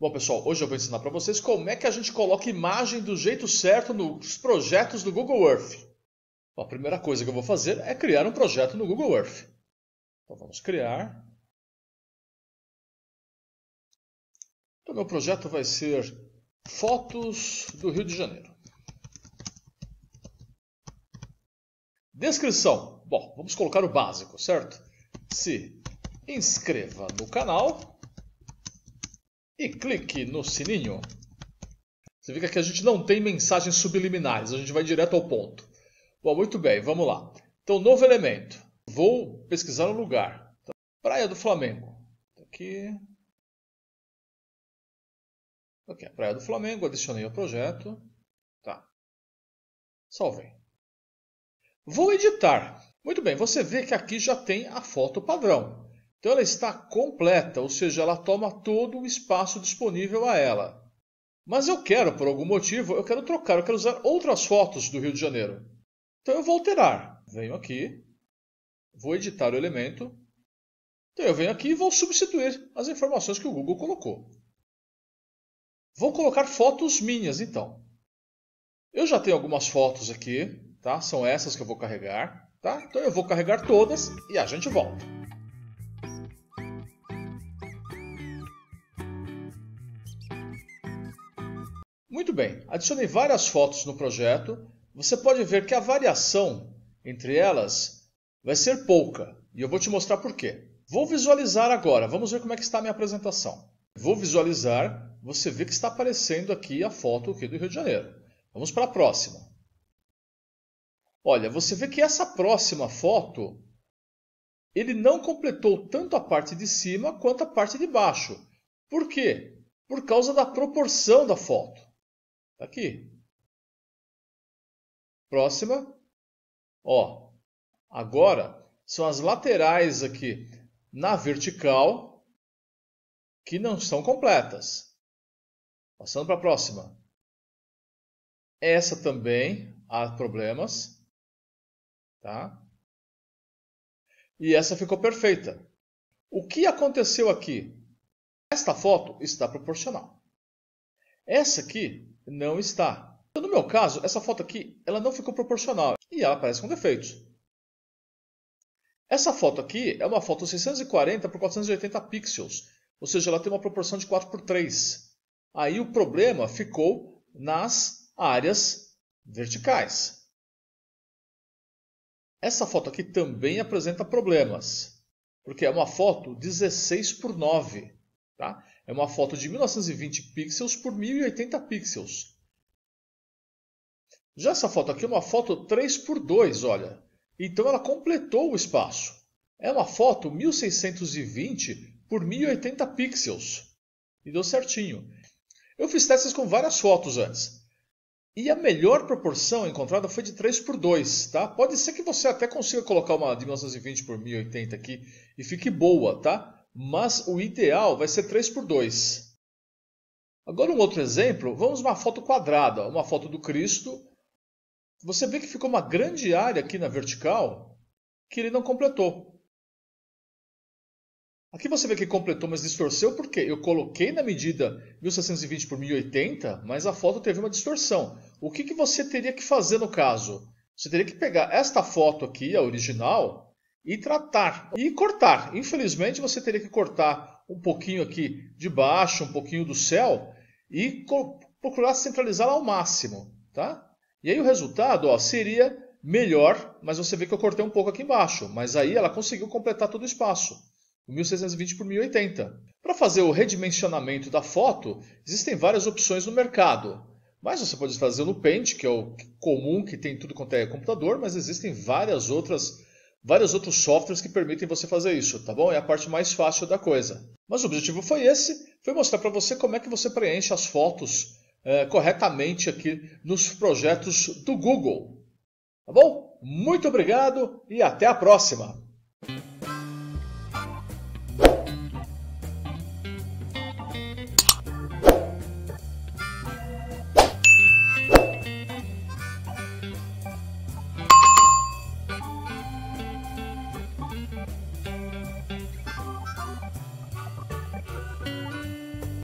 Bom, pessoal, hoje eu vou ensinar para vocês como é que a gente coloca imagem do jeito certo nos projetos do Google Earth. Bom, a primeira coisa que eu vou fazer é criar um projeto no Google Earth. Então vamos criar. Então meu projeto vai ser fotos do Rio de Janeiro. Descrição. Bom, vamos colocar o básico, certo? Se inscreva no canal e clique no sininho. Você fica que a gente não tem mensagens subliminares, a gente vai direto ao ponto. Bom, muito bem, vamos lá. Então, novo elemento. Vou pesquisar um lugar. Então, praia do Flamengo. Tá aqui. Aqui, a Praia do Flamengo. Adicionei ao projeto. Tá. Salvei. Vou editar. Muito bem, você vê que aqui já tem a foto padrão. Então ela está completa, ou seja, ela toma todo o espaço disponível a ela. Mas eu quero, por algum motivo, eu quero trocar, eu quero usar outras fotos do Rio de Janeiro. Então eu vou alterar. Venho aqui, vou editar o elemento. Então eu venho aqui e vou substituir as informações que o Google colocou. Vou colocar fotos minhas, então. Eu já tenho algumas fotos aqui, tá? São essas que eu vou carregar, tá? Então eu vou carregar todas e a gente volta. Muito bem, Adicionei várias fotos no projeto. Você pode ver que a variação entre elas vai ser pouca e eu vou te mostrar por quê. Vou visualizar agora, vamos ver como é que está a minha apresentação. Vou visualizar, você vê que está aparecendo aqui a foto aqui do Rio de Janeiro. Vamos para a próxima. Olha, você vê que essa próxima foto, ele não completou tanto a parte de cima quanto a parte de baixo. Por quê? Por causa da proporção da foto. Está aqui. Próxima. Ó, agora são as laterais aqui na vertical que não são completas. Passando para a próxima. Essa também há problemas. Tá? E essa ficou perfeita. O que aconteceu aqui? Esta foto está proporcional. Essa aqui não está. Então, no meu caso, essa foto aqui ela não ficou proporcional e ela aparece com defeitos. Essa foto aqui é uma foto 640 por 480 pixels, ou seja, ela tem uma proporção de 4 por 3. Aí o problema ficou nas áreas verticais. Essa foto aqui também apresenta problemas, porque é uma foto 16 por 9. Tá? É uma foto de 1920 pixels por 1080 pixels. Já essa foto aqui é uma foto 3 por 2, olha. Então ela completou o espaço. É uma foto 1620 por 1080 pixels. E deu certinho. Eu fiz testes com várias fotos antes. E a melhor proporção encontrada foi de 3 por 2, tá? Pode ser que você até consiga colocar uma de 1920 por 1080 aqui e fique boa, tá? mas o ideal vai ser 3 por 2. Agora um outro exemplo, vamos uma foto quadrada, uma foto do Cristo. Você vê que ficou uma grande área aqui na vertical que ele não completou. Aqui você vê que completou, mas distorceu porque eu coloquei na medida 1720 por 1080, mas a foto teve uma distorção. O que, que você teria que fazer no caso? Você teria que pegar esta foto aqui, a original, e tratar e cortar. Infelizmente, você teria que cortar um pouquinho aqui de baixo, um pouquinho do céu e procurar centralizar ao máximo, tá? E aí o resultado ó, seria melhor, mas você vê que eu cortei um pouco aqui embaixo, mas aí ela conseguiu completar todo o espaço, 1620 por 1080. Para fazer o redimensionamento da foto, existem várias opções no mercado, mas você pode fazer no Paint, que é o comum que tem tudo quanto é computador, mas existem várias outras opções vários outros softwares que permitem você fazer isso, tá bom? É a parte mais fácil da coisa. Mas o objetivo foi esse, foi mostrar para você como é que você preenche as fotos é, corretamente aqui nos projetos do Google. Tá bom? Muito obrigado e até a próxima!